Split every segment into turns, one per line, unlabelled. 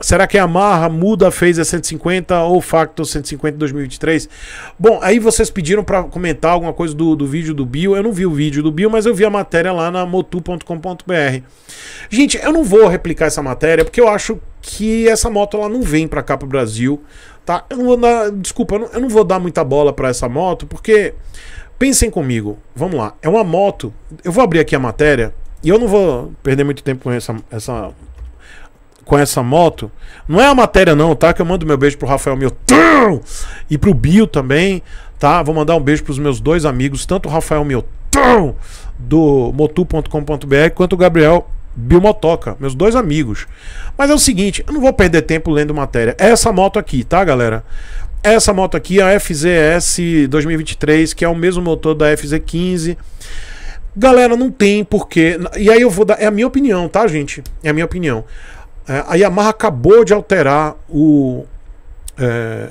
Será que a Marra muda a Phaser 150 ou Factor 150 2023? Bom, aí vocês pediram para comentar alguma coisa do, do vídeo do Bill. Eu não vi o vídeo do Bill, mas eu vi a matéria lá na motu.com.br. Gente, eu não vou replicar essa matéria porque eu acho que essa moto ela não vem para cá para o Brasil, tá? Eu não vou dar, desculpa, eu não, eu não vou dar muita bola para essa moto porque pensem comigo. Vamos lá, é uma moto. Eu vou abrir aqui a matéria e eu não vou perder muito tempo com essa, essa com essa moto. Não é a matéria, não, tá? Que eu mando meu beijo pro Rafael Milton e pro Bio também, tá? Vou mandar um beijo pros meus dois amigos, tanto o Rafael Milton do motu.com.br quanto o Gabriel Bilmotoca, meus dois amigos. Mas é o seguinte, eu não vou perder tempo lendo matéria. É essa moto aqui, tá, galera? Essa moto aqui, a FZS 2023, que é o mesmo motor da FZ15. Galera, não tem porquê. E aí eu vou dar. É a minha opinião, tá, gente? É a minha opinião. É, a Yamaha acabou de alterar o. É,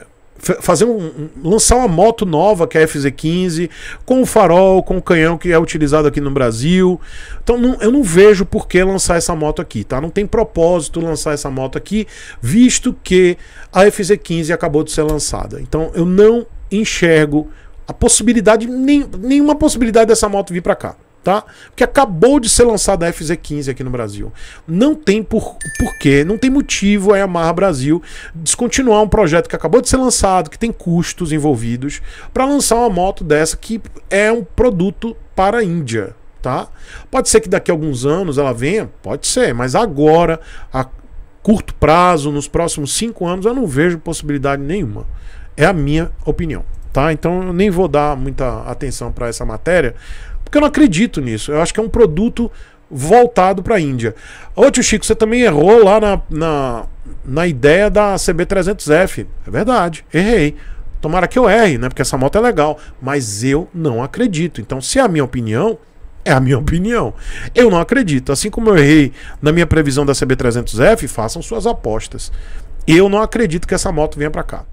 fazer um, lançar uma moto nova que é a FZ15 com o farol, com o canhão que é utilizado aqui no Brasil. Então não, eu não vejo por que lançar essa moto aqui, tá? Não tem propósito lançar essa moto aqui, visto que a FZ15 acabou de ser lançada. Então eu não enxergo a possibilidade nem, nenhuma possibilidade dessa moto vir para cá tá? Porque acabou de ser lançada a FZ15 aqui no Brasil. Não tem por, porquê, não tem motivo a Yamaha Brasil descontinuar um projeto que acabou de ser lançado, que tem custos envolvidos, para lançar uma moto dessa que é um produto para a Índia. Tá? Pode ser que daqui a alguns anos ela venha, pode ser, mas agora, a curto prazo, nos próximos cinco anos, eu não vejo possibilidade nenhuma. É a minha opinião. Tá? Então eu nem vou dar muita atenção para essa matéria, porque eu não acredito nisso. Eu acho que é um produto voltado para a Índia. Ô tio Chico, você também errou lá na, na, na ideia da CB300F. É verdade, errei. Tomara que eu erre, né? Porque essa moto é legal. Mas eu não acredito. Então, se é a minha opinião, é a minha opinião. Eu não acredito. Assim como eu errei na minha previsão da CB300F, façam suas apostas. Eu não acredito que essa moto venha para cá.